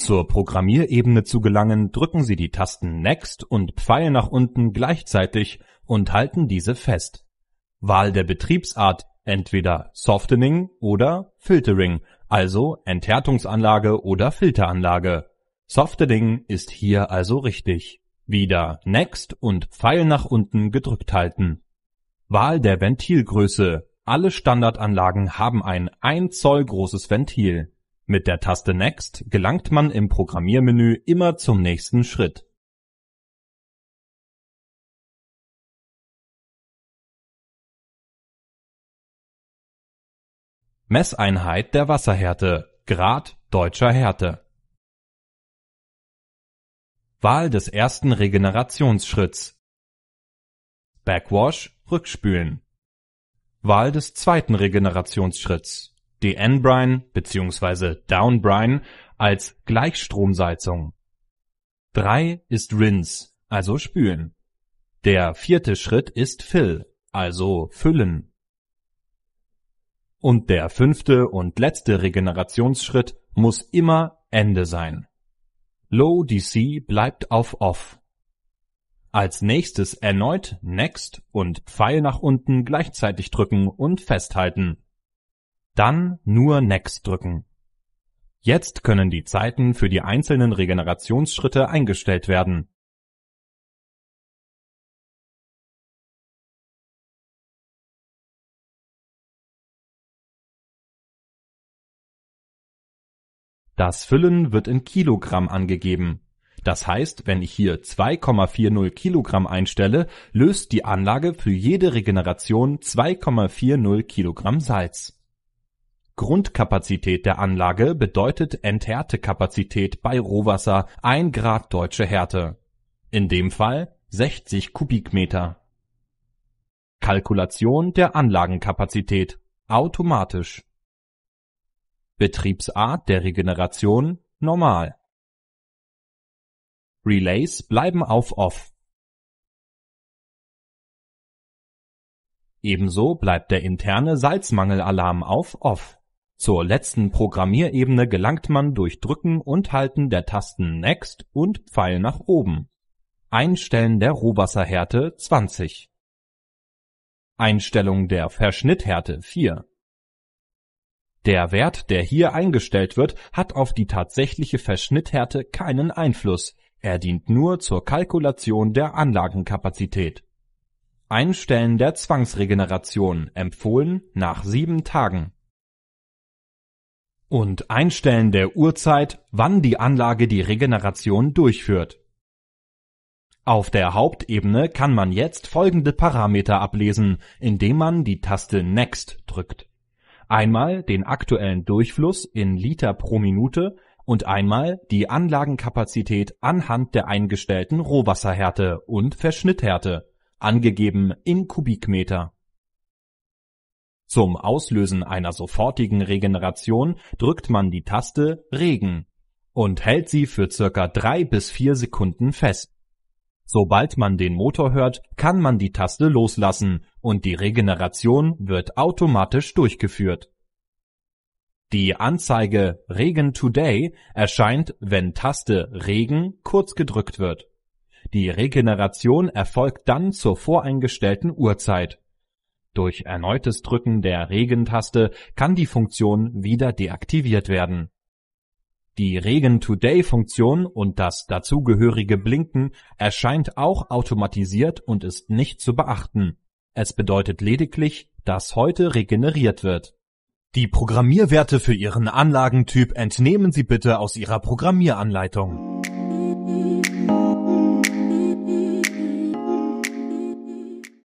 zur Programmierebene zu gelangen, drücken Sie die Tasten Next und Pfeil nach unten gleichzeitig und halten diese fest. Wahl der Betriebsart entweder Softening oder Filtering, also Enthärtungsanlage oder Filteranlage. Softening ist hier also richtig. Wieder Next und Pfeil nach unten gedrückt halten. Wahl der Ventilgröße. Alle Standardanlagen haben ein 1 Zoll großes Ventil. Mit der Taste Next gelangt man im Programmiermenü immer zum nächsten Schritt. Messeinheit der Wasserhärte Grad deutscher Härte Wahl des ersten Regenerationsschritts Backwash Rückspülen Wahl des zweiten Regenerationsschritts d-n-Brine bzw. down-Brine als Gleichstromsalzung. 3 ist Rinse, also spülen. Der vierte Schritt ist Fill, also füllen. Und der fünfte und letzte Regenerationsschritt muss immer Ende sein. Low DC bleibt auf Off. Als nächstes erneut Next und Pfeil nach unten gleichzeitig drücken und festhalten. Dann nur Next drücken. Jetzt können die Zeiten für die einzelnen Regenerationsschritte eingestellt werden. Das Füllen wird in Kilogramm angegeben. Das heißt, wenn ich hier 2,40 Kilogramm einstelle, löst die Anlage für jede Regeneration 2,40 Kilogramm Salz. Grundkapazität der Anlage bedeutet Enthärtekapazität bei Rohwasser 1 Grad deutsche Härte, in dem Fall 60 Kubikmeter. Kalkulation der Anlagenkapazität automatisch. Betriebsart der Regeneration normal. Relays bleiben auf Off. Ebenso bleibt der interne Salzmangelalarm auf Off. Zur letzten Programmierebene gelangt man durch Drücken und Halten der Tasten Next und Pfeil nach oben. Einstellen der Rohwasserhärte 20 Einstellung der Verschnitthärte 4 Der Wert, der hier eingestellt wird, hat auf die tatsächliche Verschnitthärte keinen Einfluss, er dient nur zur Kalkulation der Anlagenkapazität. Einstellen der Zwangsregeneration empfohlen nach sieben Tagen und Einstellen der Uhrzeit, wann die Anlage die Regeneration durchführt. Auf der Hauptebene kann man jetzt folgende Parameter ablesen, indem man die Taste Next drückt. Einmal den aktuellen Durchfluss in Liter pro Minute und einmal die Anlagenkapazität anhand der eingestellten Rohwasserhärte und Verschnitthärte, angegeben in Kubikmeter. Zum Auslösen einer sofortigen Regeneration drückt man die Taste Regen und hält sie für circa drei bis vier Sekunden fest. Sobald man den Motor hört, kann man die Taste loslassen und die Regeneration wird automatisch durchgeführt. Die Anzeige Regen Today erscheint, wenn Taste Regen kurz gedrückt wird. Die Regeneration erfolgt dann zur voreingestellten Uhrzeit. Durch erneutes Drücken der Regentaste kann die Funktion wieder deaktiviert werden. Die Regen-Today-Funktion und das dazugehörige Blinken erscheint auch automatisiert und ist nicht zu beachten. Es bedeutet lediglich, dass heute regeneriert wird. Die Programmierwerte für Ihren Anlagentyp entnehmen Sie bitte aus Ihrer Programmieranleitung.